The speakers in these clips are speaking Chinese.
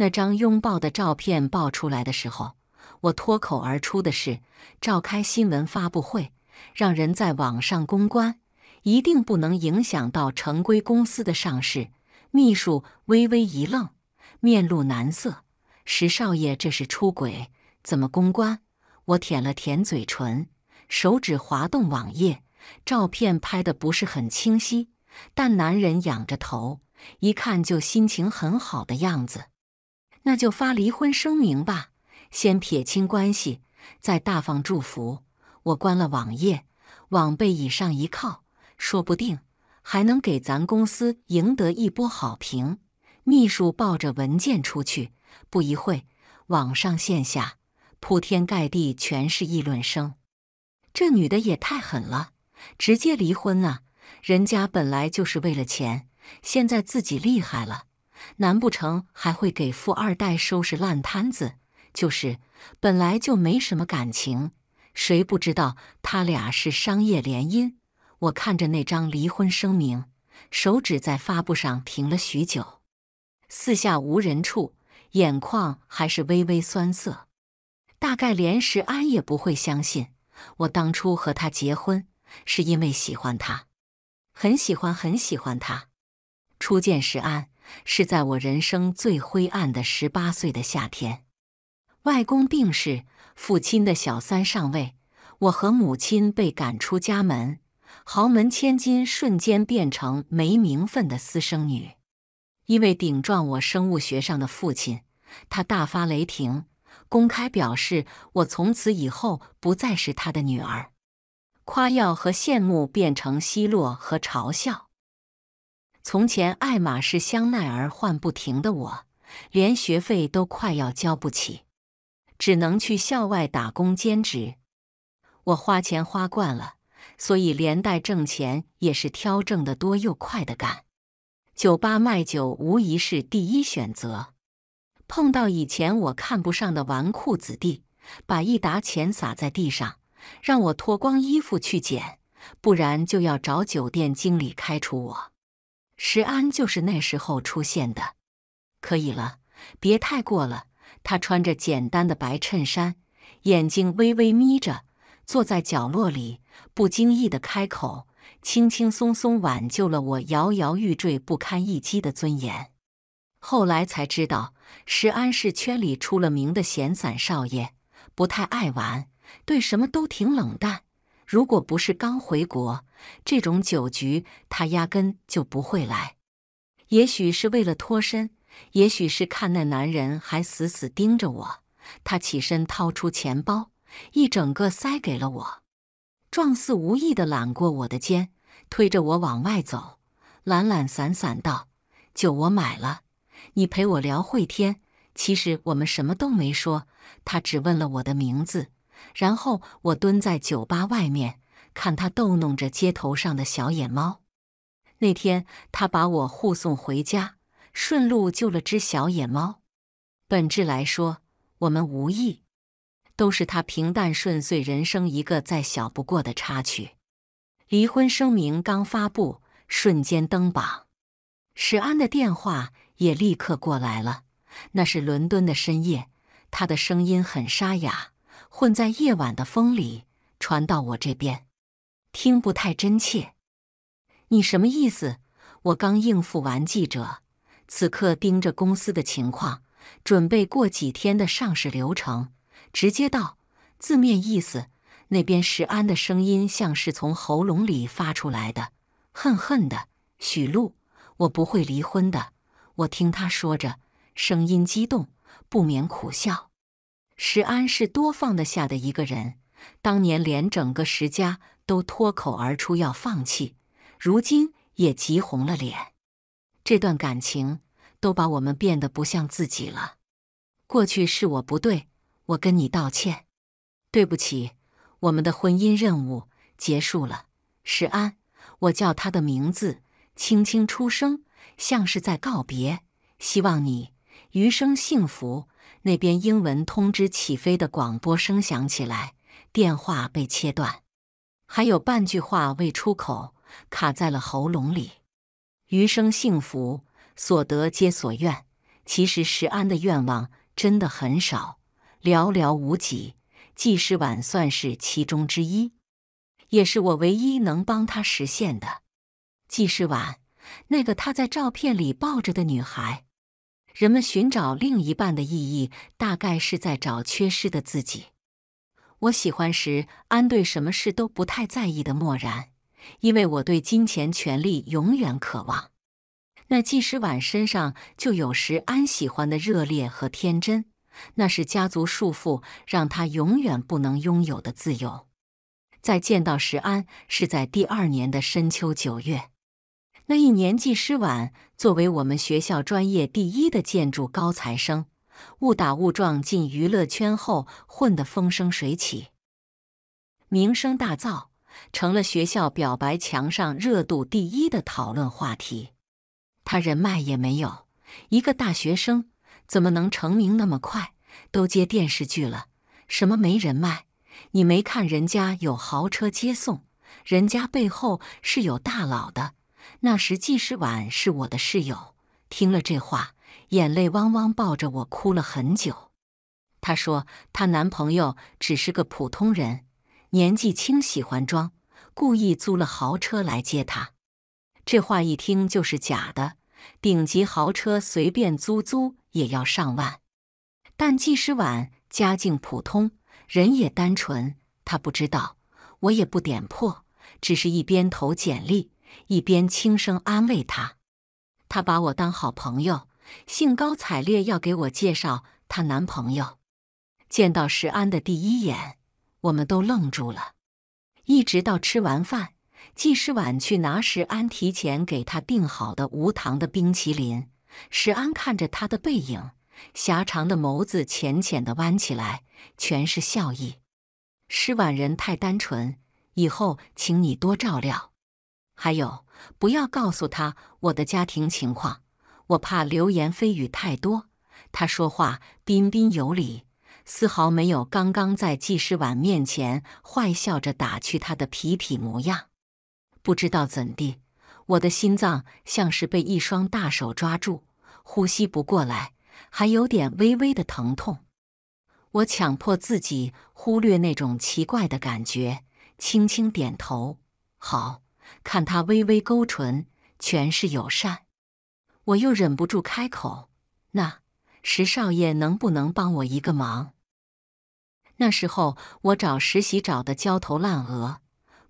那张拥抱的照片爆出来的时候，我脱口而出的是：“召开新闻发布会，让人在网上公关，一定不能影响到成规公司的上市。”秘书微微一愣，面露难色：“石少爷，这是出轨，怎么公关？”我舔了舔嘴唇，手指滑动网页，照片拍的不是很清晰，但男人仰着头，一看就心情很好的样子。那就发离婚声明吧，先撇清关系，再大方祝福。我关了网页，往被椅上一靠，说不定还能给咱公司赢得一波好评。秘书抱着文件出去，不一会网上线下铺天盖地全是议论声。这女的也太狠了，直接离婚啊！人家本来就是为了钱，现在自己厉害了。难不成还会给富二代收拾烂摊子？就是本来就没什么感情，谁不知道他俩是商业联姻？我看着那张离婚声明，手指在发布上停了许久，四下无人处，眼眶还是微微酸涩。大概连石安也不会相信，我当初和他结婚是因为喜欢他，很喜欢，很喜欢他。初见石安。是在我人生最灰暗的十八岁的夏天，外公病逝，父亲的小三上位，我和母亲被赶出家门，豪门千金瞬间变成没名分的私生女。因为顶撞我生物学上的父亲，他大发雷霆，公开表示我从此以后不再是他的女儿。夸耀和羡慕变成奚落和嘲笑。从前，爱马仕、香奈儿换不停的我，连学费都快要交不起，只能去校外打工兼职。我花钱花惯了，所以连带挣钱也是挑挣的多又快的干。酒吧卖酒无疑是第一选择。碰到以前我看不上的纨绔子弟，把一沓钱撒在地上，让我脱光衣服去捡，不然就要找酒店经理开除我。石安就是那时候出现的，可以了，别太过了。他穿着简单的白衬衫，眼睛微微眯着，坐在角落里，不经意的开口，轻轻松松挽救了我摇摇欲坠、不堪一击的尊严。后来才知道，石安是圈里出了名的闲散少爷，不太爱玩，对什么都挺冷淡。如果不是刚回国，这种酒局他压根就不会来。也许是为了脱身，也许是看那男人还死死盯着我，他起身掏出钱包，一整个塞给了我，状似无意的揽过我的肩，推着我往外走，懒懒散散道：“酒我买了，你陪我聊会天。”其实我们什么都没说，他只问了我的名字。然后我蹲在酒吧外面看他逗弄着街头上的小野猫。那天他把我护送回家，顺路救了只小野猫。本质来说，我们无意，都是他平淡顺遂人生一个再小不过的插曲。离婚声明刚发布，瞬间登榜。史安的电话也立刻过来了。那是伦敦的深夜，他的声音很沙哑。混在夜晚的风里传到我这边，听不太真切。你什么意思？我刚应付完记者，此刻盯着公司的情况，准备过几天的上市流程。直接道，字面意思，那边石安的声音像是从喉咙里发出来的，恨恨的。许露，我不会离婚的。我听他说着，声音激动，不免苦笑。石安是多放得下的一个人，当年连整个石家都脱口而出要放弃，如今也急红了脸。这段感情都把我们变得不像自己了。过去是我不对，我跟你道歉，对不起。我们的婚姻任务结束了，石安，我叫他的名字，轻轻出声，像是在告别。希望你。余生幸福。那边英文通知起飞的广播声响起，来电话被切断，还有半句话未出口，卡在了喉咙里。余生幸福，所得皆所愿。其实石安的愿望真的很少，寥寥无几。纪世晚算是其中之一，也是我唯一能帮他实现的。纪世晚，那个他在照片里抱着的女孩。人们寻找另一半的意义，大概是在找缺失的自己。我喜欢时安对什么事都不太在意的漠然，因为我对金钱、权力永远渴望。那季时婉身上就有时安喜欢的热烈和天真，那是家族束缚让他永远不能拥有的自由。再见到石安，是在第二年的深秋九月。那一年纪诗晚，作为我们学校专业第一的建筑高材生，误打误撞进娱乐圈后混得风生水起，名声大噪，成了学校表白墙上热度第一的讨论话题。他人脉也没有，一个大学生怎么能成名那么快？都接电视剧了，什么没人脉？你没看人家有豪车接送，人家背后是有大佬的。那时，季诗婉是我的室友。听了这话，眼泪汪汪，抱着我哭了很久。她说，她男朋友只是个普通人，年纪轻，喜欢装，故意租了豪车来接她。这话一听就是假的，顶级豪车随便租租也要上万。但季诗婉家境普通，人也单纯，她不知道，我也不点破，只是一边投简历。一边轻声安慰她，她把我当好朋友，兴高采烈要给我介绍她男朋友。见到石安的第一眼，我们都愣住了。一直到吃完饭，季诗婉去拿石安提前给她订好的无糖的冰淇淋。石安看着她的背影，狭长的眸子浅浅的弯起来，全是笑意。诗婉人太单纯，以后请你多照料。还有，不要告诉他我的家庭情况，我怕流言蜚语太多。他说话彬彬有礼，丝毫没有刚刚在纪师婉面前坏笑着打趣他的痞痞模样。不知道怎地，我的心脏像是被一双大手抓住，呼吸不过来，还有点微微的疼痛。我强迫自己忽略那种奇怪的感觉，轻轻点头，好。看他微微勾唇，全是友善。我又忍不住开口：“那石少爷能不能帮我一个忙？”那时候我找实习找的焦头烂额，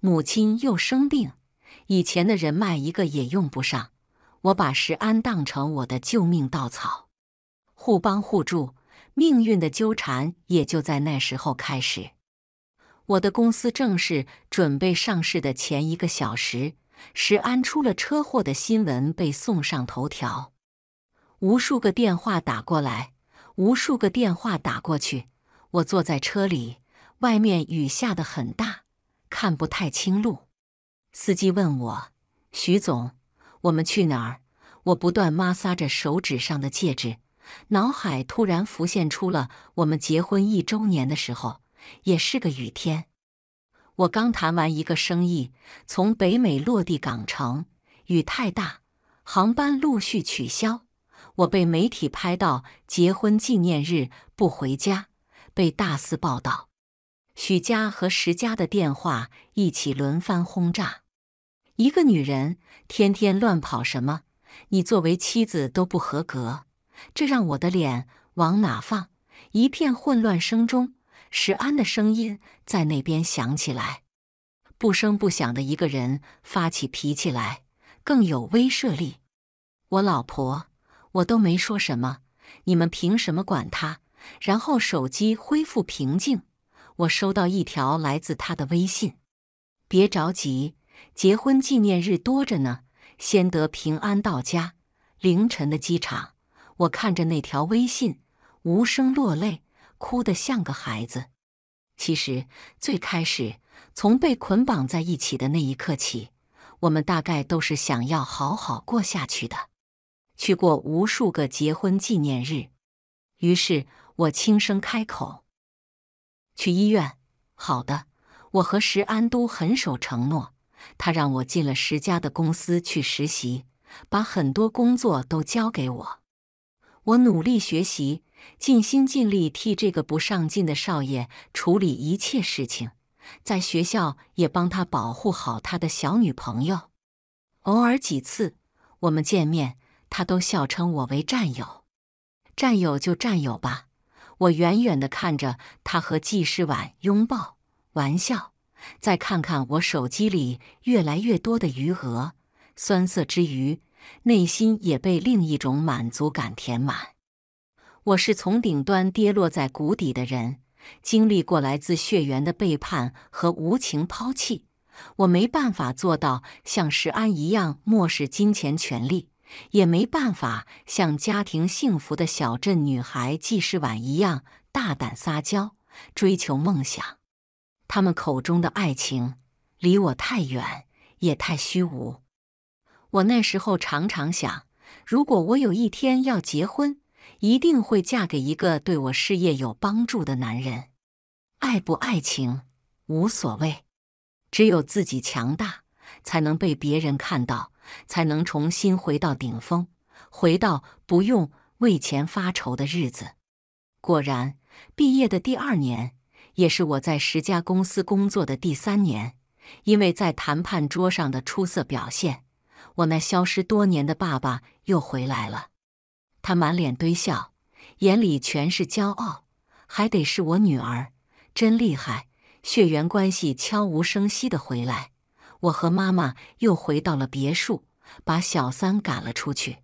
母亲又生病，以前的人脉一个也用不上。我把石安当成我的救命稻草，互帮互助，命运的纠缠也就在那时候开始。我的公司正式准备上市的前一个小时，石安出了车祸的新闻被送上头条。无数个电话打过来，无数个电话打过去。我坐在车里，外面雨下得很大，看不太清路。司机问我：“徐总，我们去哪儿？”我不断摩挲着手指上的戒指，脑海突然浮现出了我们结婚一周年的时候。也是个雨天，我刚谈完一个生意，从北美落地港城，雨太大，航班陆续取消。我被媒体拍到结婚纪念日不回家，被大肆报道。许家和石家的电话一起轮番轰炸。一个女人天天乱跑什么？你作为妻子都不合格，这让我的脸往哪放？一片混乱声中。石安的声音在那边响起来，不声不响的一个人发起脾气来更有威慑力。我老婆，我都没说什么，你们凭什么管他？然后手机恢复平静，我收到一条来自他的微信：别着急，结婚纪念日多着呢，先得平安到家。凌晨的机场，我看着那条微信，无声落泪。哭得像个孩子。其实最开始，从被捆绑在一起的那一刻起，我们大概都是想要好好过下去的。去过无数个结婚纪念日。于是我轻声开口：“去医院。”“好的。”我和石安都很守承诺。他让我进了石家的公司去实习，把很多工作都交给我。我努力学习。尽心尽力替这个不上进的少爷处理一切事情，在学校也帮他保护好他的小女朋友。偶尔几次我们见面，他都笑称我为战友。战友就战友吧。我远远的看着他和纪世婉拥抱玩笑，再看看我手机里越来越多的余额，酸涩之余，内心也被另一种满足感填满。我是从顶端跌落在谷底的人，经历过来自血缘的背叛和无情抛弃。我没办法做到像石安一样漠视金钱权利，也没办法像家庭幸福的小镇女孩季世婉一样大胆撒娇、追求梦想。他们口中的爱情，离我太远，也太虚无。我那时候常常想，如果我有一天要结婚。一定会嫁给一个对我事业有帮助的男人，爱不爱情无所谓，只有自己强大，才能被别人看到，才能重新回到顶峰，回到不用为钱发愁的日子。果然，毕业的第二年，也是我在十家公司工作的第三年，因为在谈判桌上的出色表现，我那消失多年的爸爸又回来了。他满脸堆笑，眼里全是骄傲，还得是我女儿，真厉害！血缘关系悄无声息的回来，我和妈妈又回到了别墅，把小三赶了出去。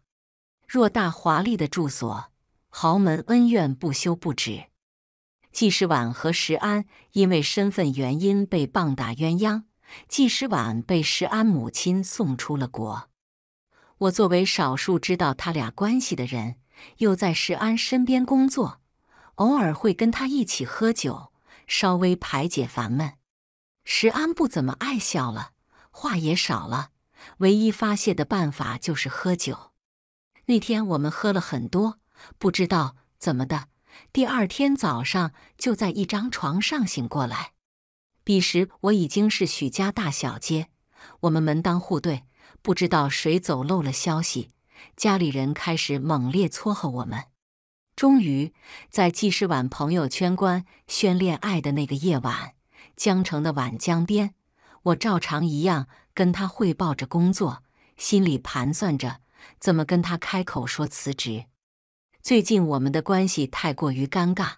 偌大华丽的住所，豪门恩怨不休不止。纪时婉和石安因为身份原因被棒打鸳鸯，纪时婉被石安母亲送出了国。我作为少数知道他俩关系的人，又在石安身边工作，偶尔会跟他一起喝酒，稍微排解烦闷。石安不怎么爱笑了，话也少了，唯一发泄的办法就是喝酒。那天我们喝了很多，不知道怎么的，第二天早上就在一张床上醒过来。彼时我已经是许家大小姐，我们门当户对。不知道谁走漏了消息，家里人开始猛烈撮合我们。终于在纪世晚朋友圈官宣恋爱的那个夜晚，江城的晚江边，我照常一样跟他汇报着工作，心里盘算着怎么跟他开口说辞职。最近我们的关系太过于尴尬，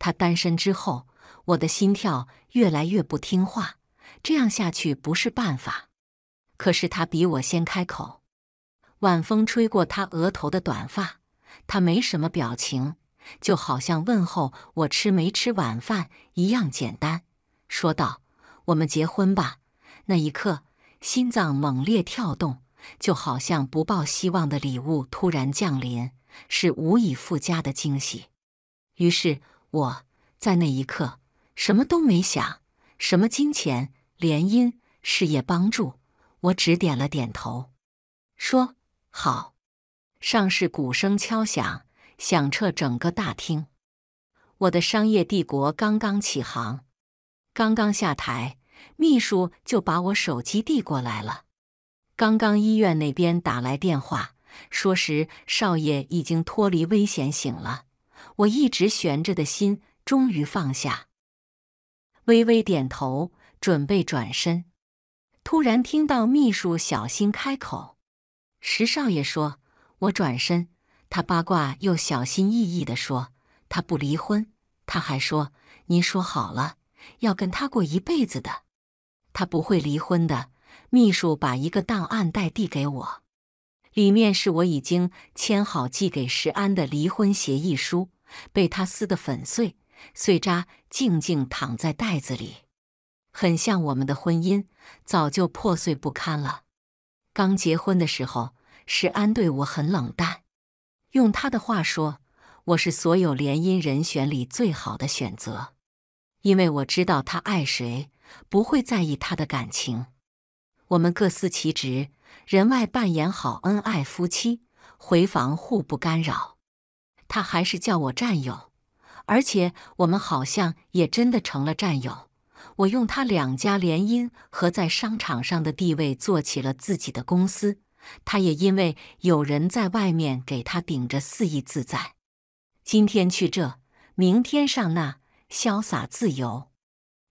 他单身之后，我的心跳越来越不听话，这样下去不是办法。可是他比我先开口，晚风吹过他额头的短发，他没什么表情，就好像问候我吃没吃晚饭一样简单，说道：“我们结婚吧。”那一刻，心脏猛烈跳动，就好像不抱希望的礼物突然降临，是无以复加的惊喜。于是，我在那一刻什么都没想，什么金钱、联姻、事业帮助。我只点了点头，说：“好。”上市鼓声敲响，响彻整个大厅。我的商业帝国刚刚起航，刚刚下台，秘书就把我手机递过来了。刚刚医院那边打来电话，说时少爷已经脱离危险，醒了。我一直悬着的心终于放下，微微点头，准备转身。突然听到秘书小心开口：“石少爷说，我转身，他八卦又小心翼翼的说，他不离婚。他还说，您说好了要跟他过一辈子的，他不会离婚的。”秘书把一个档案袋递给我，里面是我已经签好寄给石安的离婚协议书，被他撕得粉碎，碎渣静静躺在袋子里。很像我们的婚姻早就破碎不堪了。刚结婚的时候，石安对我很冷淡，用他的话说，我是所有联姻人选里最好的选择，因为我知道他爱谁，不会在意他的感情。我们各司其职，人外扮演好恩爱夫妻，回房互不干扰。他还是叫我战友，而且我们好像也真的成了战友。我用他两家联姻和在商场上的地位做起了自己的公司，他也因为有人在外面给他顶着，肆意自在。今天去这，明天上那，潇洒自由。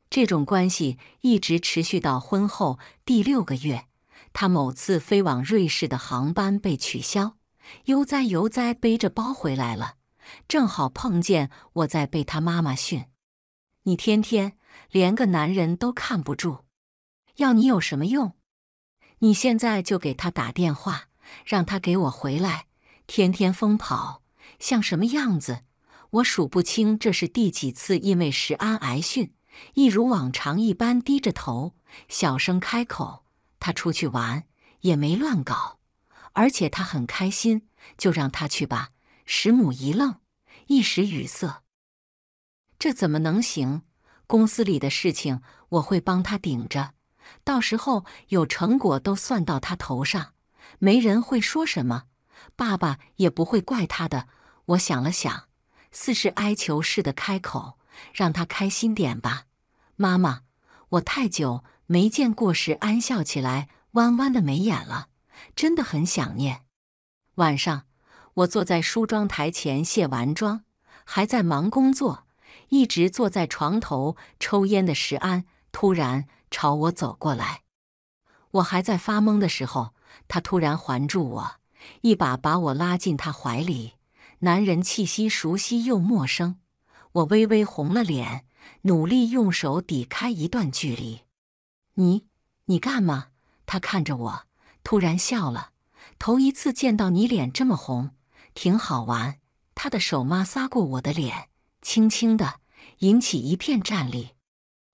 这种关系一直持续到婚后第六个月，他某次飞往瑞士的航班被取消，悠哉悠哉背着包回来了，正好碰见我在被他妈妈训：“你天天……”连个男人都看不住，要你有什么用？你现在就给他打电话，让他给我回来。天天疯跑，像什么样子？我数不清这是第几次因为石安挨训。一如往常一般，低着头，小声开口：“他出去玩也没乱搞，而且他很开心，就让他去吧。”石母一愣，一时语塞。这怎么能行？公司里的事情我会帮他顶着，到时候有成果都算到他头上，没人会说什么，爸爸也不会怪他的。我想了想，似是哀求似的开口：“让他开心点吧，妈妈，我太久没见过时安笑起来弯弯的眉眼了，真的很想念。”晚上，我坐在梳妆台前卸完妆，还在忙工作。一直坐在床头抽烟的石安突然朝我走过来，我还在发懵的时候，他突然环住我，一把把我拉进他怀里。男人气息熟悉又陌生，我微微红了脸，努力用手抵开一段距离。“你，你干嘛？”他看着我，突然笑了。头一次见到你脸这么红，挺好玩。他的手抹擦过我的脸。轻轻的引起一片战栗。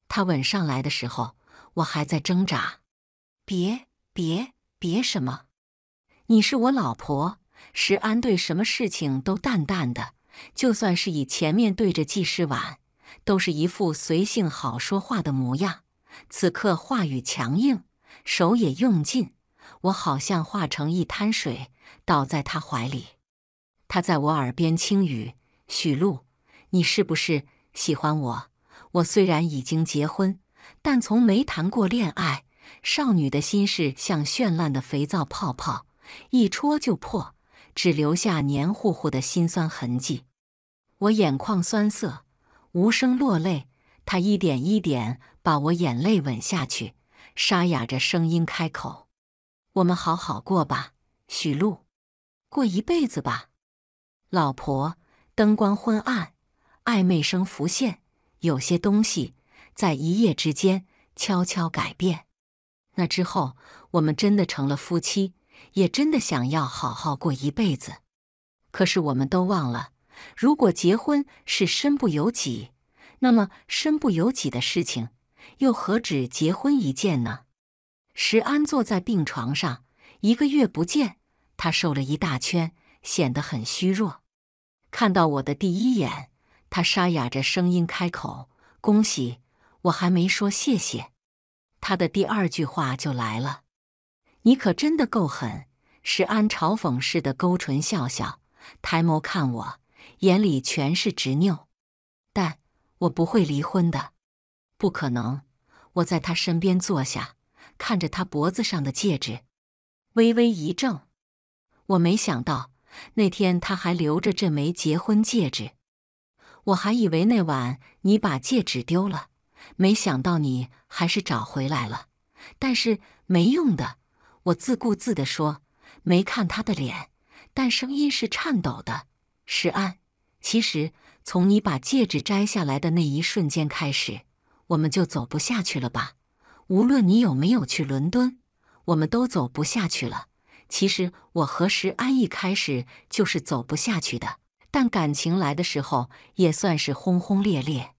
他吻上来的时候，我还在挣扎。别别别什么？你是我老婆。石安对什么事情都淡淡的，就算是以前面对着纪世婉，都是一副随性好说话的模样。此刻话语强硬，手也用劲，我好像化成一滩水倒在他怀里。他在我耳边轻语：“许露。”你是不是喜欢我？我虽然已经结婚，但从没谈过恋爱。少女的心事像绚烂的肥皂泡泡，一戳就破，只留下黏糊糊的心酸痕迹。我眼眶酸涩，无声落泪。他一点一点把我眼泪吻下去，沙哑着声音开口：“我们好好过吧，许露，过一辈子吧，老婆。”灯光昏暗。暧昧声浮现，有些东西在一夜之间悄悄改变。那之后，我们真的成了夫妻，也真的想要好好过一辈子。可是，我们都忘了，如果结婚是身不由己，那么身不由己的事情又何止结婚一件呢？石安坐在病床上，一个月不见，他瘦了一大圈，显得很虚弱。看到我的第一眼。他沙哑着声音开口：“恭喜，我还没说谢谢。”他的第二句话就来了：“你可真的够狠。”石安嘲讽似的勾唇笑笑，抬眸看我，眼里全是执拗。但我不会离婚的，不可能。我在他身边坐下，看着他脖子上的戒指，微微一怔。我没想到那天他还留着这枚结婚戒指。我还以为那晚你把戒指丢了，没想到你还是找回来了。但是没用的，我自顾自地说，没看他的脸，但声音是颤抖的。石安，其实从你把戒指摘下来的那一瞬间开始，我们就走不下去了吧？无论你有没有去伦敦，我们都走不下去了。其实我和石安一开始就是走不下去的。但感情来的时候也算是轰轰烈烈。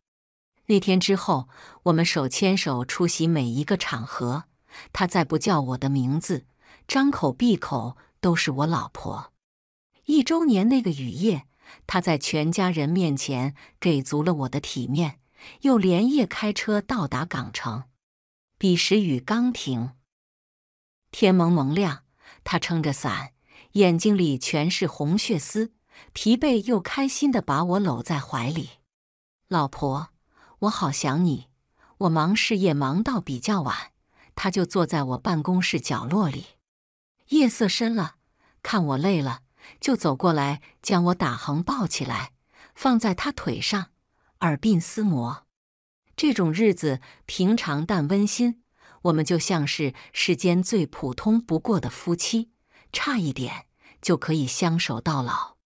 那天之后，我们手牵手出席每一个场合，他再不叫我的名字，张口闭口都是我老婆。一周年那个雨夜，他在全家人面前给足了我的体面，又连夜开车到达港城。彼时雨刚停，天蒙蒙亮，他撑着伞，眼睛里全是红血丝。疲惫又开心的把我搂在怀里，老婆，我好想你。我忙事业忙到比较晚，他就坐在我办公室角落里。夜色深了，看我累了，就走过来将我打横抱起来，放在他腿上，耳鬓厮磨。这种日子平常但温馨，我们就像是世间最普通不过的夫妻，差一点就可以相守到老。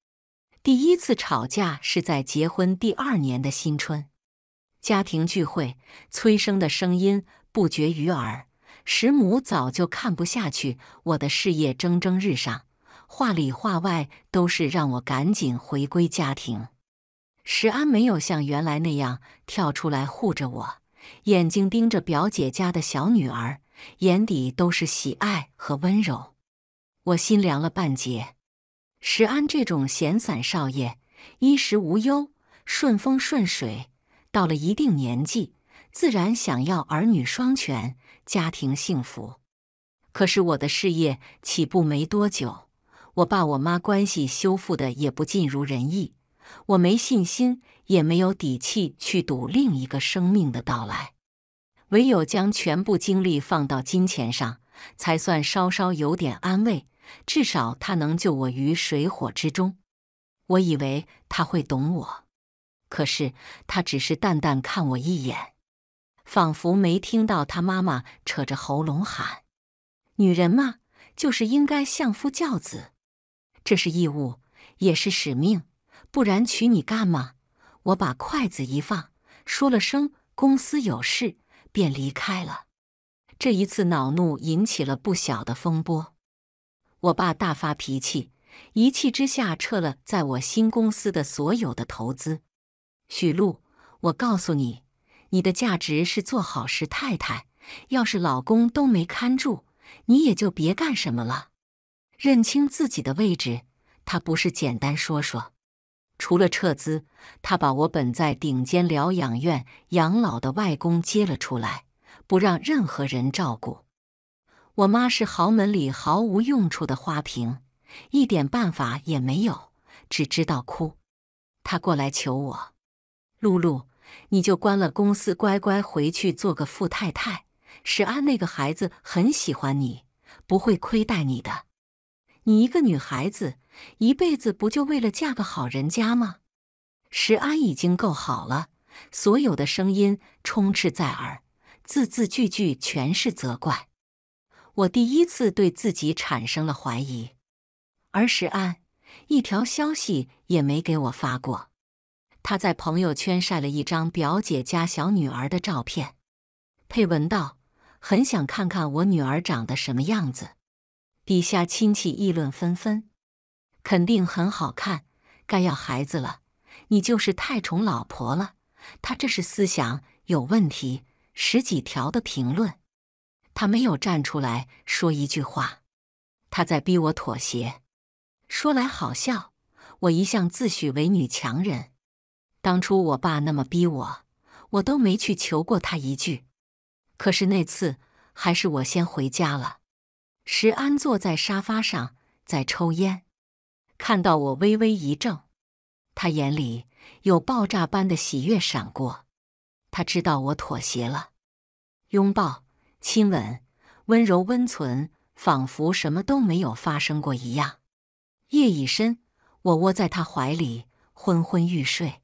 第一次吵架是在结婚第二年的新春家庭聚会，催生的声音不绝于耳。石母早就看不下去，我的事业蒸蒸日上，话里话外都是让我赶紧回归家庭。石安没有像原来那样跳出来护着我，眼睛盯着表姐家的小女儿，眼底都是喜爱和温柔，我心凉了半截。石安这种闲散少爷，衣食无忧，顺风顺水，到了一定年纪，自然想要儿女双全，家庭幸福。可是我的事业起步没多久，我爸我妈关系修复的也不尽如人意，我没信心，也没有底气去赌另一个生命的到来，唯有将全部精力放到金钱上，才算稍稍有点安慰。至少他能救我于水火之中。我以为他会懂我，可是他只是淡淡看我一眼，仿佛没听到他妈妈扯着喉咙喊：“女人嘛，就是应该相夫教子，这是义务，也是使命。不然娶你干嘛？”我把筷子一放，说了声“公司有事”，便离开了。这一次恼怒引起了不小的风波。我爸大发脾气，一气之下撤了在我新公司的所有的投资。许璐，我告诉你，你的价值是做好事太太，要是老公都没看住，你也就别干什么了。认清自己的位置，他不是简单说说。除了撤资，他把我本在顶尖疗养院养老的外公接了出来，不让任何人照顾。我妈是豪门里毫无用处的花瓶，一点办法也没有，只知道哭。她过来求我：“露露，你就关了公司，乖乖回去做个富太太。石安那个孩子很喜欢你，不会亏待你的。你一个女孩子，一辈子不就为了嫁个好人家吗？”石安已经够好了，所有的声音充斥在耳，字字句句全是责怪。我第一次对自己产生了怀疑，而石安一条消息也没给我发过。他在朋友圈晒了一张表姐家小女儿的照片，配文道：“很想看看我女儿长得什么样子。”底下亲戚议论纷纷：“肯定很好看，该要孩子了。”你就是太宠老婆了，他这是思想有问题。十几条的评论。他没有站出来说一句话，他在逼我妥协。说来好笑，我一向自诩为女强人，当初我爸那么逼我，我都没去求过他一句。可是那次，还是我先回家了。石安坐在沙发上，在抽烟，看到我微微一怔，他眼里有爆炸般的喜悦闪过，他知道我妥协了，拥抱。亲吻，温柔温存，仿佛什么都没有发生过一样。夜已深，我窝在他怀里，昏昏欲睡。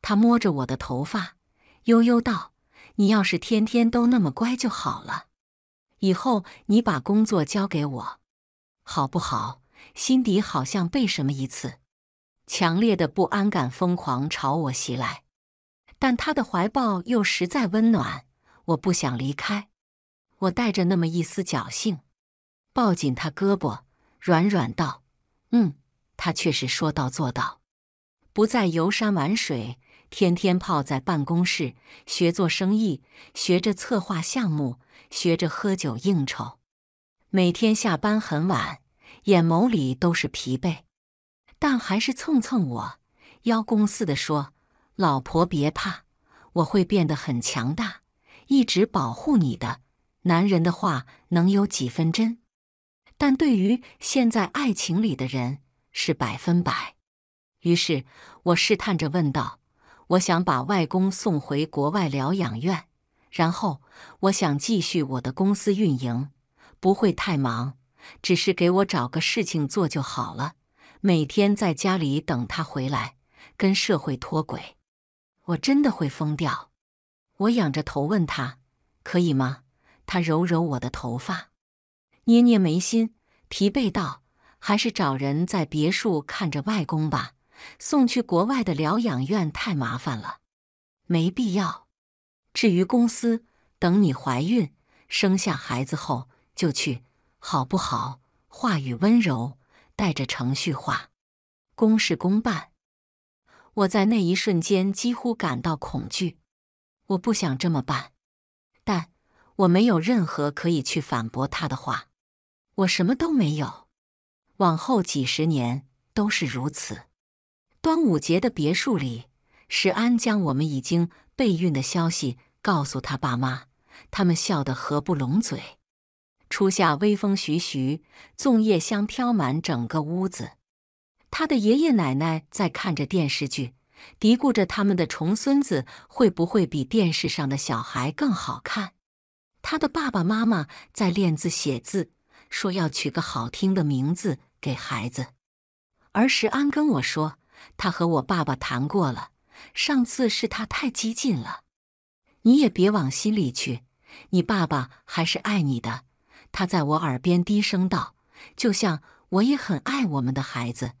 他摸着我的头发，悠悠道：“你要是天天都那么乖就好了。以后你把工作交给我，好不好？”心底好像被什么一次强烈的不安感疯狂朝我袭来，但他的怀抱又实在温暖，我不想离开。我带着那么一丝侥幸，抱紧他胳膊，软软道：“嗯。”他却是说到做到，不再游山玩水，天天泡在办公室学做生意，学着策划项目，学着喝酒应酬，每天下班很晚，眼眸里都是疲惫，但还是蹭蹭我，邀功似的说：“老婆别怕，我会变得很强大，一直保护你的。”男人的话能有几分真？但对于现在爱情里的人是百分百。于是，我试探着问道：“我想把外公送回国外疗养院，然后我想继续我的公司运营，不会太忙，只是给我找个事情做就好了。每天在家里等他回来，跟社会脱轨，我真的会疯掉。”我仰着头问他：“可以吗？”他揉揉我的头发，捏捏眉心，疲惫道：“还是找人在别墅看着外公吧。送去国外的疗养院太麻烦了，没必要。至于公司，等你怀孕生下孩子后就去，好不好？”话语温柔，带着程序化，公事公办。我在那一瞬间几乎感到恐惧。我不想这么办，但……我没有任何可以去反驳他的话，我什么都没有，往后几十年都是如此。端午节的别墅里，石安将我们已经备孕的消息告诉他爸妈，他们笑得合不拢嘴。初夏微风徐徐，粽叶香飘满整个屋子。他的爷爷奶奶在看着电视剧，嘀咕着他们的重孙子会不会比电视上的小孩更好看。他的爸爸妈妈在练字、写字，说要取个好听的名字给孩子。时安跟我说，他和我爸爸谈过了，上次是他太激进了，你也别往心里去，你爸爸还是爱你的。他在我耳边低声道：“就像我也很爱我们的孩子，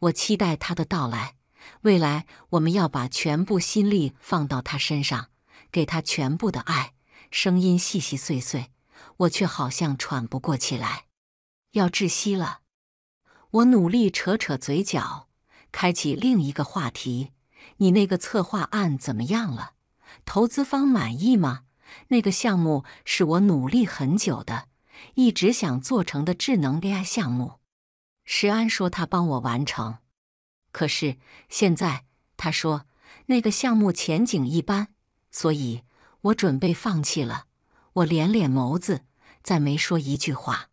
我期待他的到来，未来我们要把全部心力放到他身上，给他全部的爱。”声音细细碎碎，我却好像喘不过气来，要窒息了。我努力扯扯嘴角，开启另一个话题：“你那个策划案怎么样了？投资方满意吗？那个项目是我努力很久的，一直想做成的智能 AI 项目。”石安说他帮我完成，可是现在他说那个项目前景一般，所以。我准备放弃了，我敛敛眸子，再没说一句话。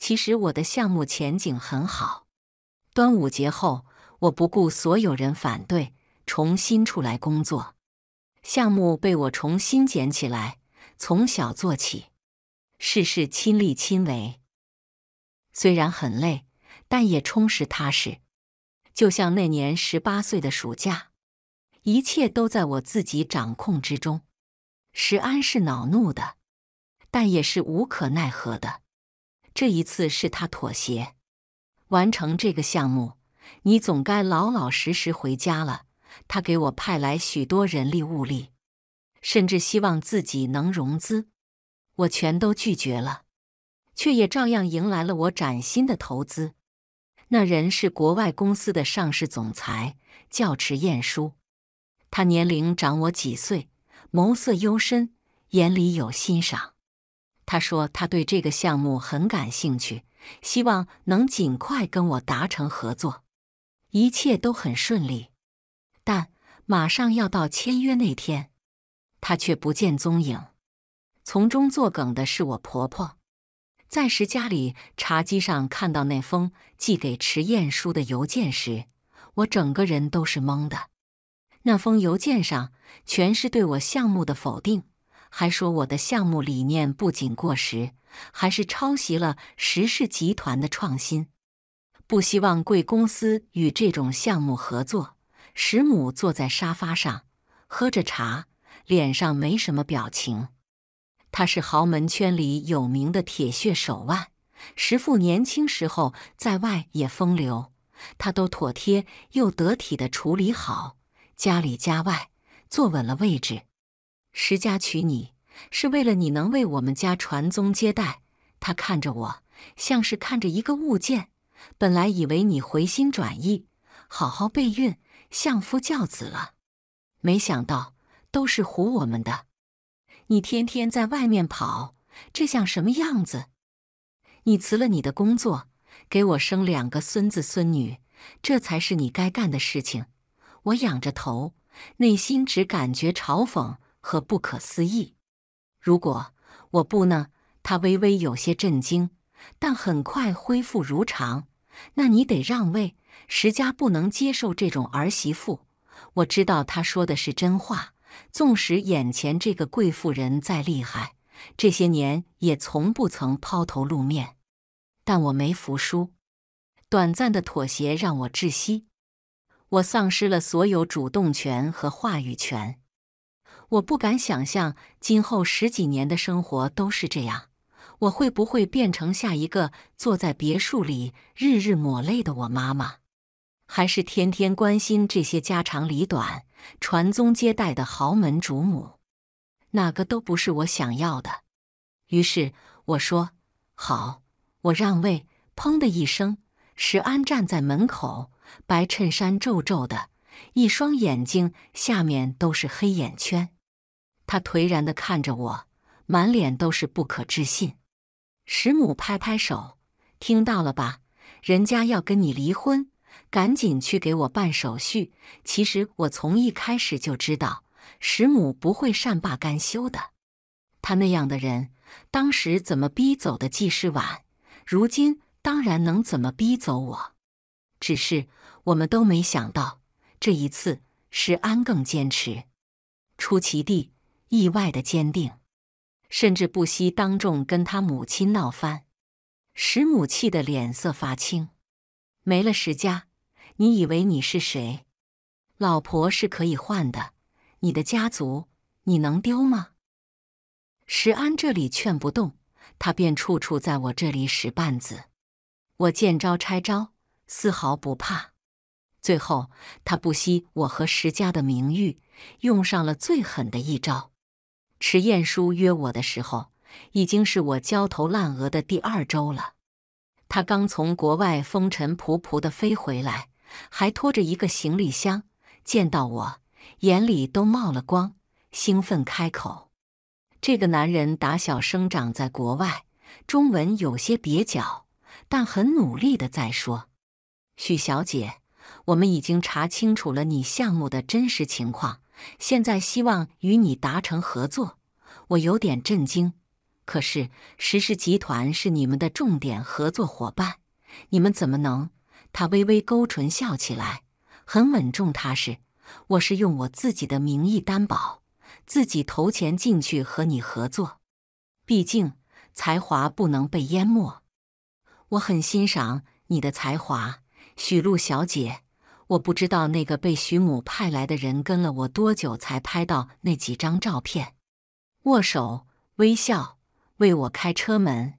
其实我的项目前景很好。端午节后，我不顾所有人反对，重新出来工作。项目被我重新捡起来，从小做起，事事亲力亲为。虽然很累，但也充实踏实。就像那年十八岁的暑假，一切都在我自己掌控之中。石安是恼怒的，但也是无可奈何的。这一次是他妥协，完成这个项目，你总该老老实实回家了。他给我派来许多人力物力，甚至希望自己能融资，我全都拒绝了，却也照样迎来了我崭新的投资。那人是国外公司的上市总裁，叫池晏殊，他年龄长我几岁。眸色幽深，眼里有欣赏。他说他对这个项目很感兴趣，希望能尽快跟我达成合作。一切都很顺利，但马上要到签约那天，他却不见踪影。从中作梗的是我婆婆。在时家里茶几上看到那封寄给迟晏书的邮件时，我整个人都是懵的。那封邮件上全是对我项目的否定，还说我的项目理念不仅过时，还是抄袭了石氏集团的创新。不希望贵公司与这种项目合作。石母坐在沙发上，喝着茶，脸上没什么表情。他是豪门圈里有名的铁血手腕。石父年轻时候在外也风流，他都妥帖又得体的处理好。家里家外坐稳了位置，石家娶你是为了你能为我们家传宗接代。他看着我，像是看着一个物件。本来以为你回心转意，好好备孕、相夫教子了，没想到都是唬我们的。你天天在外面跑，这像什么样子？你辞了你的工作，给我生两个孙子孙女，这才是你该干的事情。我仰着头，内心只感觉嘲讽和不可思议。如果我不呢？他微微有些震惊，但很快恢复如常。那你得让位，石家不能接受这种儿媳妇。我知道他说的是真话，纵使眼前这个贵妇人再厉害，这些年也从不曾抛头露面。但我没服输，短暂的妥协让我窒息。我丧失了所有主动权和话语权，我不敢想象今后十几年的生活都是这样。我会不会变成下一个坐在别墅里日日抹泪的我妈妈，还是天天关心这些家长里短、传宗接代的豪门主母？哪个都不是我想要的。于是我说：“好，我让位。”砰的一声，石安站在门口。白衬衫皱皱的，一双眼睛下面都是黑眼圈。他颓然地看着我，满脸都是不可置信。石母拍拍手，听到了吧？人家要跟你离婚，赶紧去给我办手续。其实我从一开始就知道，石母不会善罢甘休的。他那样的人，当时怎么逼走的纪世婉？如今当然能怎么逼走我。只是。我们都没想到，这一次石安更坚持，出其地意外的坚定，甚至不惜当众跟他母亲闹翻。石母气得脸色发青。没了石家，你以为你是谁？老婆是可以换的，你的家族你能丢吗？石安这里劝不动，他便处处在我这里使绊子。我见招拆招，丝毫不怕。最后，他不惜我和石家的名誉，用上了最狠的一招。池晏书约我的时候，已经是我焦头烂额的第二周了。他刚从国外风尘仆仆的飞回来，还拖着一个行李箱，见到我，眼里都冒了光，兴奋开口。这个男人打小生长在国外，中文有些蹩脚，但很努力的在说：“许小姐。”我们已经查清楚了你项目的真实情况，现在希望与你达成合作。我有点震惊，可是石氏集团是你们的重点合作伙伴，你们怎么能？他微微勾唇笑起来，很稳重踏实。我是用我自己的名义担保，自己投钱进去和你合作。毕竟才华不能被淹没，我很欣赏你的才华，许露小姐。我不知道那个被徐母派来的人跟了我多久，才拍到那几张照片。握手，微笑，为我开车门，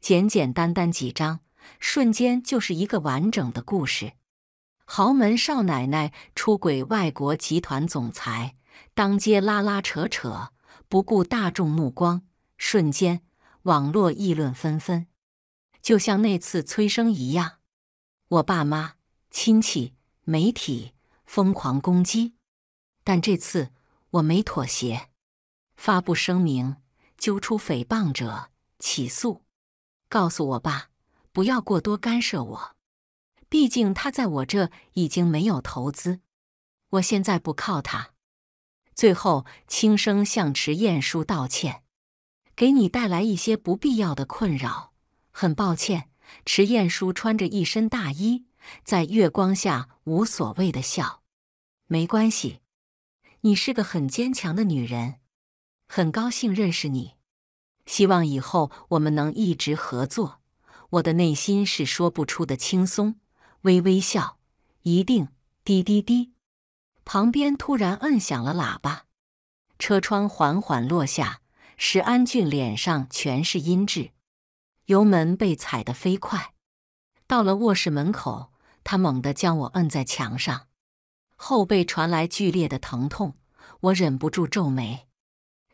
简简单单几张，瞬间就是一个完整的故事。豪门少奶奶出轨外国集团总裁，当街拉拉扯扯，不顾大众目光，瞬间网络议论纷纷，就像那次催生一样。我爸妈亲戚。媒体疯狂攻击，但这次我没妥协，发布声明，揪出诽谤者，起诉。告诉我爸，不要过多干涉我，毕竟他在我这已经没有投资，我现在不靠他。最后轻声向迟晏书道歉，给你带来一些不必要的困扰，很抱歉。迟晏书穿着一身大衣。在月光下无所谓的笑，没关系，你是个很坚强的女人，很高兴认识你，希望以后我们能一直合作。我的内心是说不出的轻松，微微笑，一定滴滴滴。旁边突然摁响了喇叭，车窗缓缓落下，石安俊脸上全是阴鸷，油门被踩得飞快，到了卧室门口。他猛地将我摁在墙上，后背传来剧烈的疼痛，我忍不住皱眉。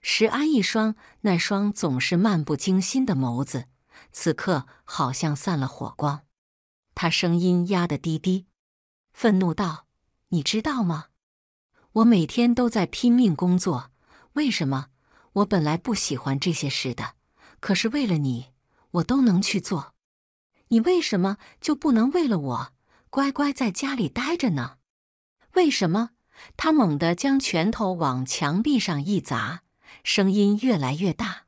石安一双那双总是漫不经心的眸子，此刻好像散了火光。他声音压得低低，愤怒道：“你知道吗？我每天都在拼命工作，为什么？我本来不喜欢这些事的，可是为了你，我都能去做。你为什么就不能为了我？”乖乖在家里待着呢，为什么？他猛地将拳头往墙壁上一砸，声音越来越大。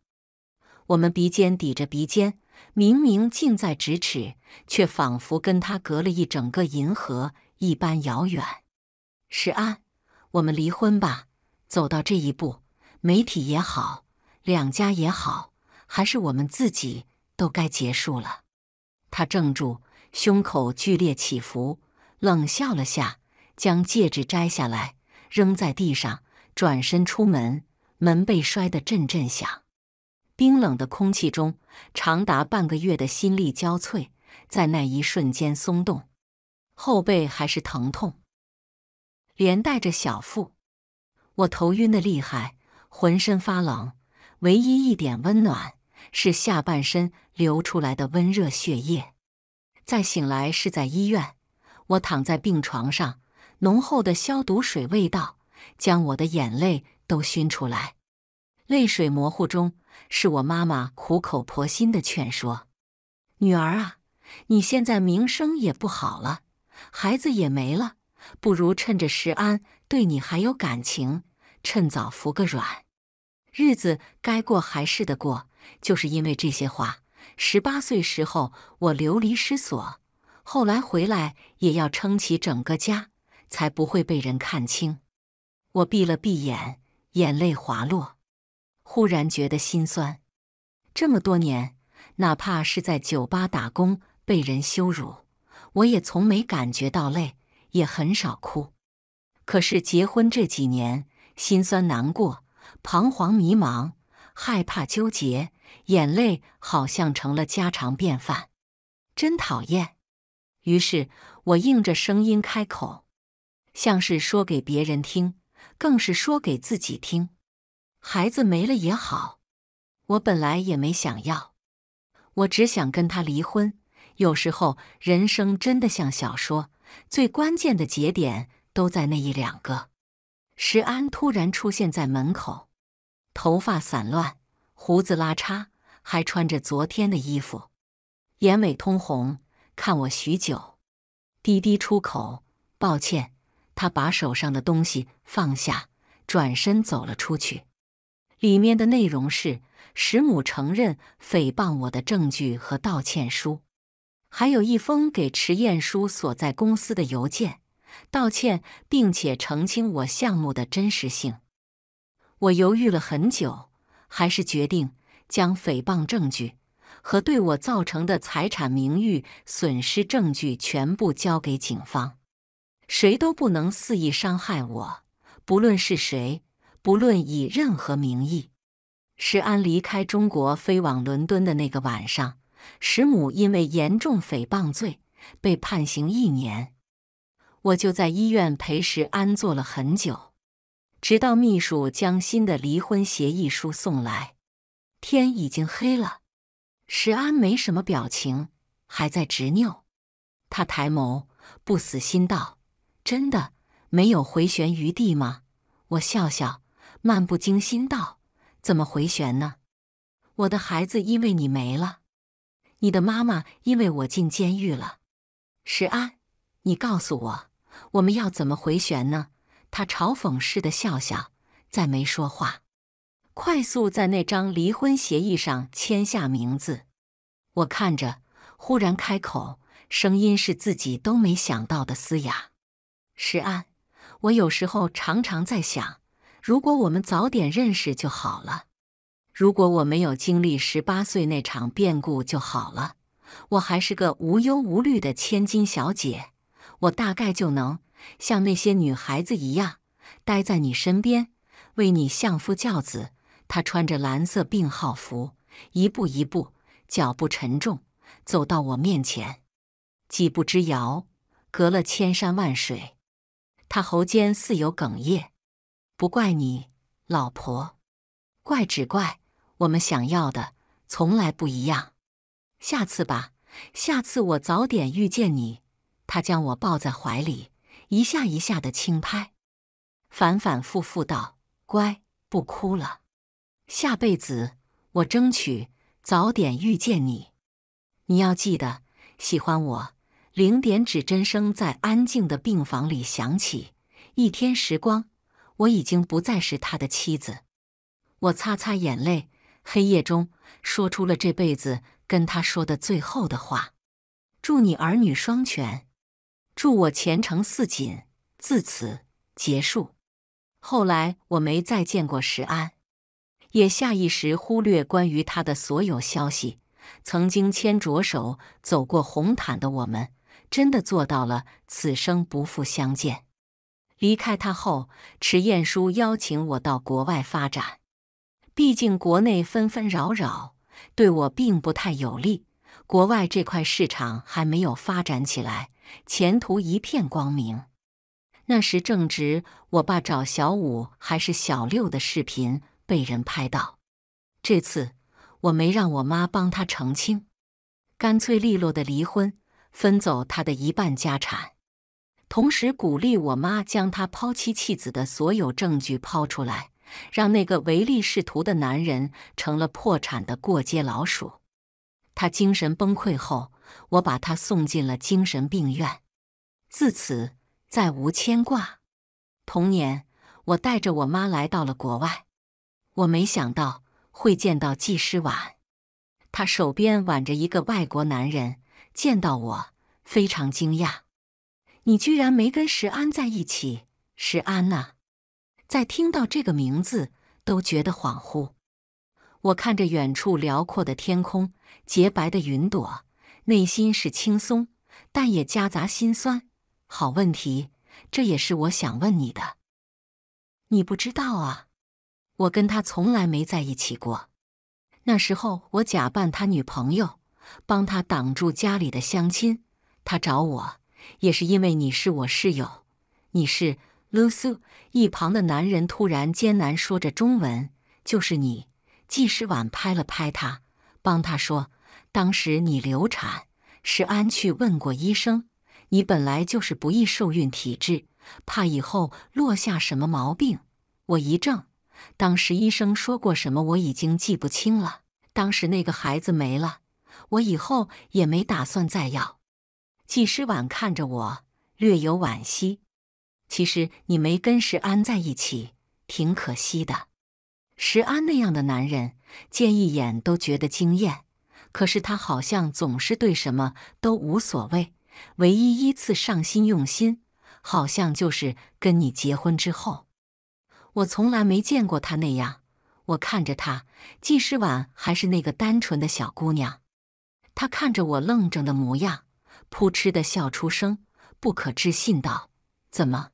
我们鼻尖抵着鼻尖，明明近在咫尺，却仿佛跟他隔了一整个银河一般遥远。石安，我们离婚吧。走到这一步，媒体也好，两家也好，还是我们自己，都该结束了。他怔住。胸口剧烈起伏，冷笑了下，将戒指摘下来扔在地上，转身出门，门被摔得阵阵响。冰冷的空气中，长达半个月的心力交瘁，在那一瞬间松动，后背还是疼痛，连带着小腹。我头晕的厉害，浑身发冷，唯一一点温暖是下半身流出来的温热血液。再醒来是在医院，我躺在病床上，浓厚的消毒水味道将我的眼泪都熏出来。泪水模糊中，是我妈妈苦口婆心的劝说：“女儿啊，你现在名声也不好了，孩子也没了，不如趁着石安对你还有感情，趁早服个软，日子该过还是得过。”就是因为这些话。十八岁时候，我流离失所，后来回来也要撑起整个家，才不会被人看清。我闭了闭眼，眼泪滑落，忽然觉得心酸。这么多年，哪怕是在酒吧打工被人羞辱，我也从没感觉到累，也很少哭。可是结婚这几年，心酸、难过、彷徨、迷茫、害怕、纠结。眼泪好像成了家常便饭，真讨厌。于是我硬着声音开口，像是说给别人听，更是说给自己听。孩子没了也好，我本来也没想要，我只想跟他离婚。有时候人生真的像小说，最关键的节点都在那一两个。石安突然出现在门口，头发散乱。胡子拉碴，还穿着昨天的衣服，眼尾通红，看我许久。滴滴出口，抱歉。他把手上的东西放下，转身走了出去。里面的内容是石母承认诽谤我的证据和道歉书，还有一封给迟晏书所在公司的邮件，道歉并且澄清我项目的真实性。我犹豫了很久。还是决定将诽谤证据和对我造成的财产、名誉损失证据全部交给警方，谁都不能肆意伤害我，不论是谁，不论以任何名义。石安离开中国飞往伦敦的那个晚上，石母因为严重诽谤罪被判刑一年。我就在医院陪石安坐了很久。直到秘书将新的离婚协议书送来，天已经黑了。石安没什么表情，还在执拗。他抬眸，不死心道：“真的没有回旋余地吗？”我笑笑，漫不经心道：“怎么回旋呢？我的孩子因为你没了，你的妈妈因为我进监狱了。石安，你告诉我，我们要怎么回旋呢？”他嘲讽似的笑笑，再没说话，快速在那张离婚协议上签下名字。我看着，忽然开口，声音是自己都没想到的嘶哑：“石安，我有时候常常在想，如果我们早点认识就好了，如果我没有经历十八岁那场变故就好了，我还是个无忧无虑的千金小姐，我大概就能。”像那些女孩子一样，待在你身边，为你相夫教子。他穿着蓝色病号服，一步一步，脚步沉重，走到我面前。几步之遥，隔了千山万水。他喉间似有哽咽。不怪你，老婆。怪只怪我们想要的从来不一样。下次吧，下次我早点遇见你。他将我抱在怀里。一下一下的轻拍，反反复复道：“乖，不哭了。下辈子我争取早点遇见你。你要记得喜欢我。”零点指针声在安静的病房里响起。一天时光，我已经不再是他的妻子。我擦擦眼泪，黑夜中说出了这辈子跟他说的最后的话：“祝你儿女双全。”祝我前程似锦。自此结束。后来我没再见过石安，也下意识忽略关于他的所有消息。曾经牵着手走过红毯的我们，真的做到了此生不复相见。离开他后，池晏书邀请我到国外发展。毕竟国内纷纷扰扰，对我并不太有利。国外这块市场还没有发展起来。前途一片光明。那时正值我爸找小五还是小六的视频被人拍到，这次我没让我妈帮他澄清，干脆利落的离婚，分走他的一半家产，同时鼓励我妈将他抛妻弃子的所有证据抛出来，让那个唯利是图的男人成了破产的过街老鼠。他精神崩溃后。我把她送进了精神病院，自此再无牵挂。同年，我带着我妈来到了国外。我没想到会见到季诗婉，她手边挽着一个外国男人，见到我非常惊讶：“你居然没跟石安在一起？石安啊！”在听到这个名字都觉得恍惚。我看着远处辽阔的天空，洁白的云朵。内心是轻松，但也夹杂心酸。好问题，这也是我想问你的。你不知道啊，我跟他从来没在一起过。那时候我假扮他女朋友，帮他挡住家里的相亲。他找我，也是因为你是我室友。你是 Lucy。一旁的男人突然艰难说着中文，就是你。纪时晚拍了拍他，帮他说。当时你流产，石安去问过医生。你本来就是不易受孕体质，怕以后落下什么毛病。我一怔，当时医生说过什么，我已经记不清了。当时那个孩子没了，我以后也没打算再要。纪诗婉看着我，略有惋惜。其实你没跟石安在一起，挺可惜的。石安那样的男人，见一眼都觉得惊艳。可是他好像总是对什么都无所谓，唯一一次上心用心，好像就是跟你结婚之后。我从来没见过他那样。我看着他，纪诗婉还是那个单纯的小姑娘。他看着我愣怔的模样，扑哧的笑出声，不可置信道：“怎么？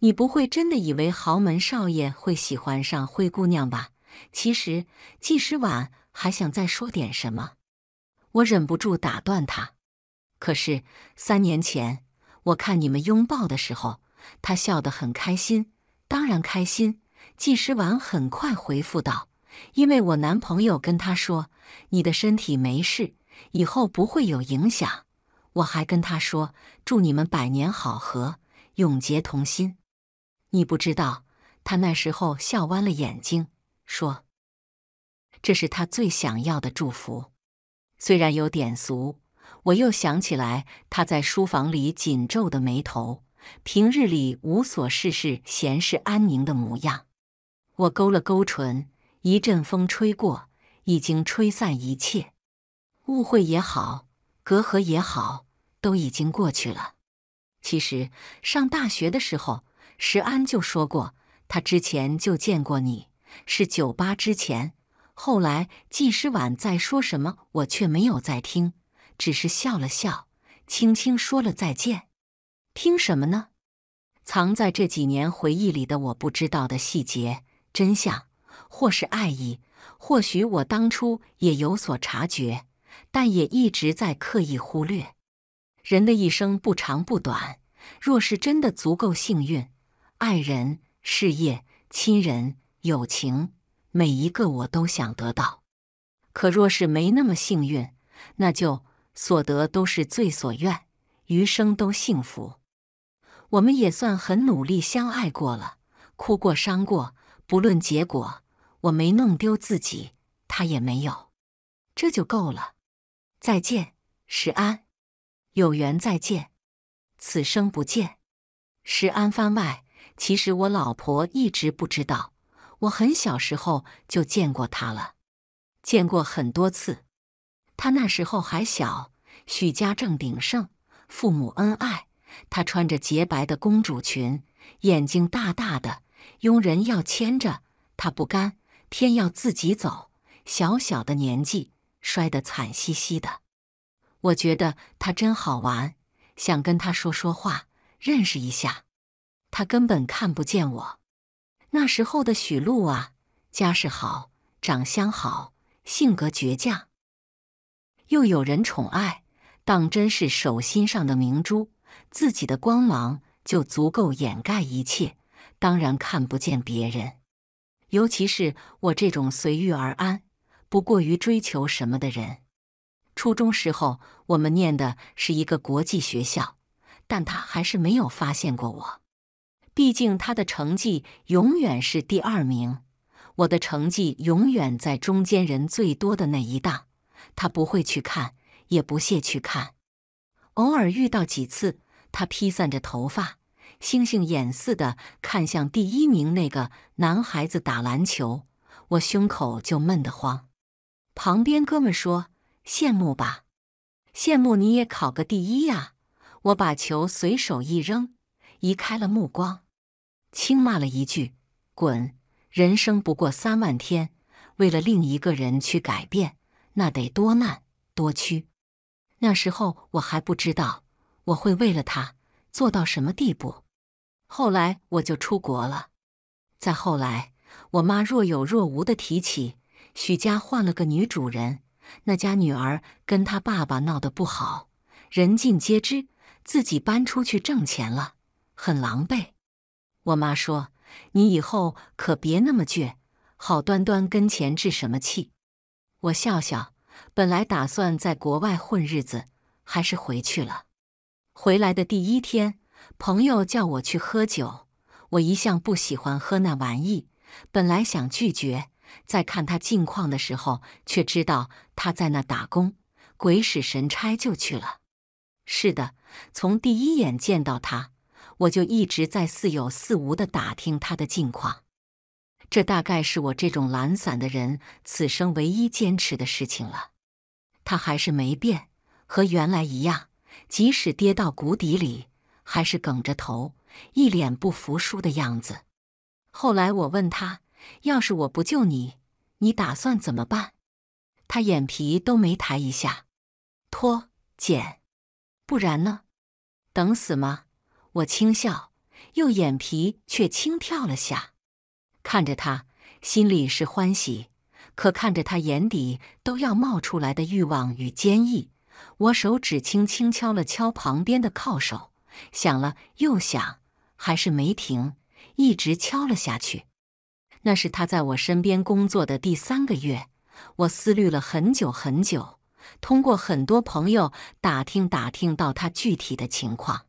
你不会真的以为豪门少爷会喜欢上灰姑娘吧？”其实，纪诗婉。还想再说点什么，我忍不住打断他。可是三年前，我看你们拥抱的时候，他笑得很开心，当然开心。纪时婉很快回复道：“因为我男朋友跟他说，你的身体没事，以后不会有影响。我还跟他说，祝你们百年好合，永结同心。”你不知道，他那时候笑弯了眼睛，说。这是他最想要的祝福，虽然有点俗。我又想起来他在书房里紧皱的眉头，平日里无所事事、闲适安宁的模样。我勾了勾唇，一阵风吹过，已经吹散一切误会也好，隔阂也好，都已经过去了。其实上大学的时候，石安就说过，他之前就见过你，是酒吧之前。后来，纪诗婉在说什么，我却没有再听，只是笑了笑，轻轻说了再见。听什么呢？藏在这几年回忆里的我不知道的细节、真相，或是爱意，或许我当初也有所察觉，但也一直在刻意忽略。人的一生不长不短，若是真的足够幸运，爱人、事业、亲人、友情。每一个我都想得到，可若是没那么幸运，那就所得都是最所愿，余生都幸福。我们也算很努力相爱过了，哭过伤过，不论结果，我没弄丢自己，他也没有，这就够了。再见，石安，有缘再见，此生不见。石安番外，其实我老婆一直不知道。我很小时候就见过他了，见过很多次。他那时候还小，许家正鼎盛，父母恩爱。他穿着洁白的公主裙，眼睛大大的，佣人要牵着他，不甘偏要自己走。小小的年纪，摔得惨兮兮的。我觉得他真好玩，想跟他说说话，认识一下。他根本看不见我。那时候的许璐啊，家世好，长相好，性格倔强，又有人宠爱，当真是手心上的明珠。自己的光芒就足够掩盖一切，当然看不见别人。尤其是我这种随遇而安、不过于追求什么的人。初中时候，我们念的是一个国际学校，但他还是没有发现过我。毕竟他的成绩永远是第二名，我的成绩永远在中间人最多的那一档。他不会去看，也不屑去看。偶尔遇到几次，他披散着头发，星星眼似的看向第一名那个男孩子打篮球，我胸口就闷得慌。旁边哥们说：“羡慕吧，羡慕你也考个第一呀！”我把球随手一扔，移开了目光。轻骂了一句：“滚！人生不过三万天，为了另一个人去改变，那得多难多屈。”那时候我还不知道我会为了他做到什么地步。后来我就出国了。再后来，我妈若有若无的提起，许家换了个女主人，那家女儿跟他爸爸闹得不好，人尽皆知。自己搬出去挣钱了，很狼狈。我妈说：“你以后可别那么倔，好端端跟钱置什么气？”我笑笑。本来打算在国外混日子，还是回去了。回来的第一天，朋友叫我去喝酒。我一向不喜欢喝那玩意，本来想拒绝，在看他近况的时候，却知道他在那打工，鬼使神差就去了。是的，从第一眼见到他。我就一直在似有似无的打听他的近况，这大概是我这种懒散的人此生唯一坚持的事情了。他还是没变，和原来一样，即使跌到谷底里，还是梗着头，一脸不服输的样子。后来我问他：“要是我不救你，你打算怎么办？”他眼皮都没抬一下，拖剪，不然呢？等死吗？我轻笑，右眼皮却轻跳了下，看着他，心里是欢喜，可看着他眼底都要冒出来的欲望与坚毅，我手指轻轻敲了敲旁边的靠手，想了又想，还是没停，一直敲了下去。那是他在我身边工作的第三个月，我思虑了很久很久，通过很多朋友打听打听到他具体的情况。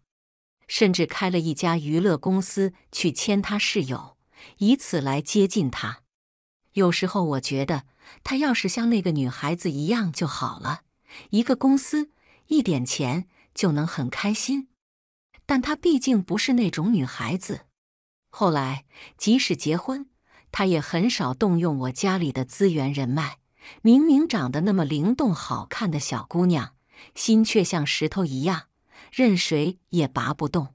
甚至开了一家娱乐公司去签他室友，以此来接近他。有时候我觉得，他要是像那个女孩子一样就好了，一个公司，一点钱就能很开心。但她毕竟不是那种女孩子。后来即使结婚，他也很少动用我家里的资源人脉。明明长得那么灵动、好看的小姑娘，心却像石头一样。任谁也拔不动。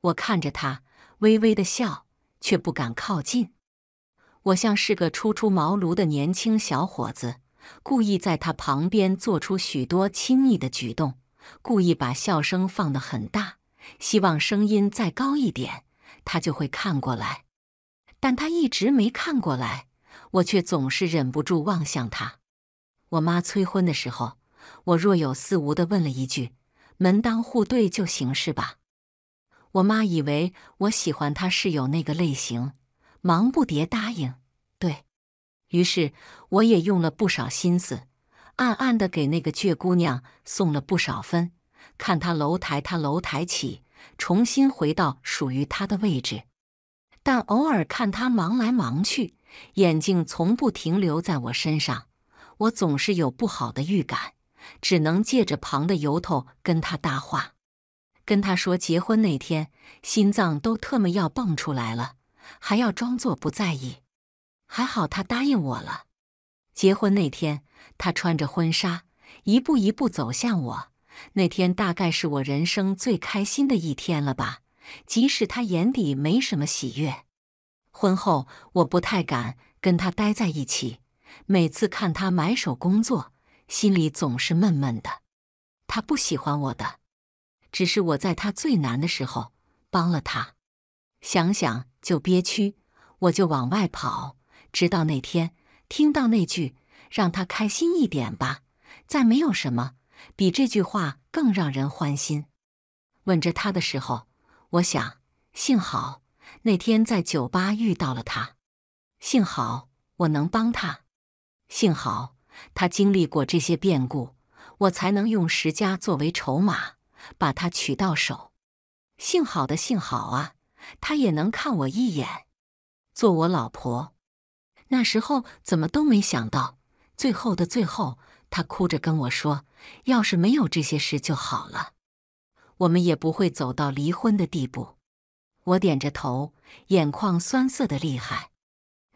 我看着他，微微的笑，却不敢靠近。我像是个初出茅庐的年轻小伙子，故意在他旁边做出许多亲密的举动，故意把笑声放得很大，希望声音再高一点，他就会看过来。但他一直没看过来，我却总是忍不住望向他。我妈催婚的时候，我若有似无的问了一句。门当户对就行是吧？我妈以为我喜欢她室友那个类型，忙不迭答应。对于是，我也用了不少心思，暗暗的给那个倔姑娘送了不少分，看她楼台她楼台起，重新回到属于她的位置。但偶尔看她忙来忙去，眼睛从不停留在我身上，我总是有不好的预感。只能借着旁的由头跟他搭话，跟他说结婚那天心脏都特么要蹦出来了，还要装作不在意。还好他答应我了。结婚那天，他穿着婚纱，一步一步走向我。那天大概是我人生最开心的一天了吧，即使他眼底没什么喜悦。婚后我不太敢跟他待在一起，每次看他埋首工作。心里总是闷闷的，他不喜欢我的，只是我在他最难的时候帮了他，想想就憋屈，我就往外跑，直到那天听到那句“让他开心一点吧”，再没有什么比这句话更让人欢心。吻着他的时候，我想，幸好那天在酒吧遇到了他，幸好我能帮他，幸好。他经历过这些变故，我才能用石家作为筹码把他娶到手。幸好的，幸好啊，他也能看我一眼，做我老婆。那时候怎么都没想到，最后的最后，他哭着跟我说：“要是没有这些事就好了，我们也不会走到离婚的地步。”我点着头，眼眶酸涩的厉害。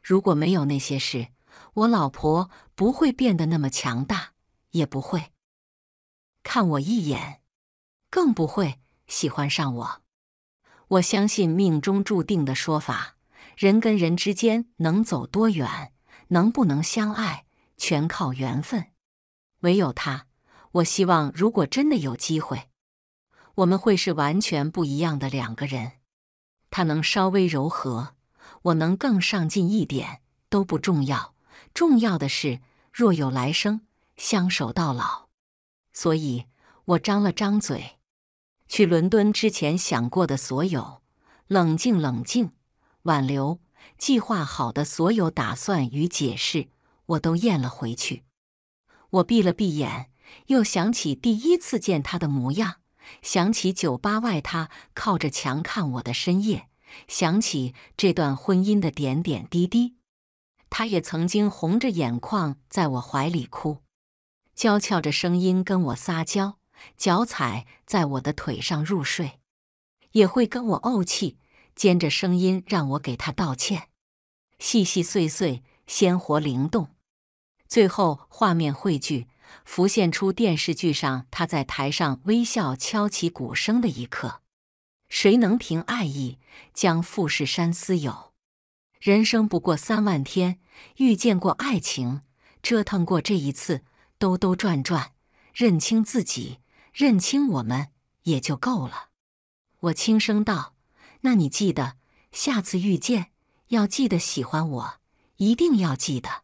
如果没有那些事，我老婆不会变得那么强大，也不会看我一眼，更不会喜欢上我。我相信命中注定的说法，人跟人之间能走多远，能不能相爱，全靠缘分。唯有他，我希望如果真的有机会，我们会是完全不一样的两个人。他能稍微柔和，我能更上进，一点都不重要。重要的是，若有来生，相守到老。所以我张了张嘴，去伦敦之前想过的所有，冷静冷静，挽留计划好的所有打算与解释，我都咽了回去。我闭了闭眼，又想起第一次见他的模样，想起酒吧外他靠着墙看我的深夜，想起这段婚姻的点点滴滴。他也曾经红着眼眶在我怀里哭，娇俏着声音跟我撒娇，脚踩在我的腿上入睡，也会跟我怄气，尖着声音让我给他道歉，细细碎碎，鲜活灵动。最后画面汇聚，浮现出电视剧上他在台上微笑敲起鼓声的一刻。谁能凭爱意将富士山私有？人生不过三万天，遇见过爱情，折腾过这一次，兜兜转转，认清自己，认清我们也就够了。我轻声道：“那你记得，下次遇见，要记得喜欢我，一定要记得。”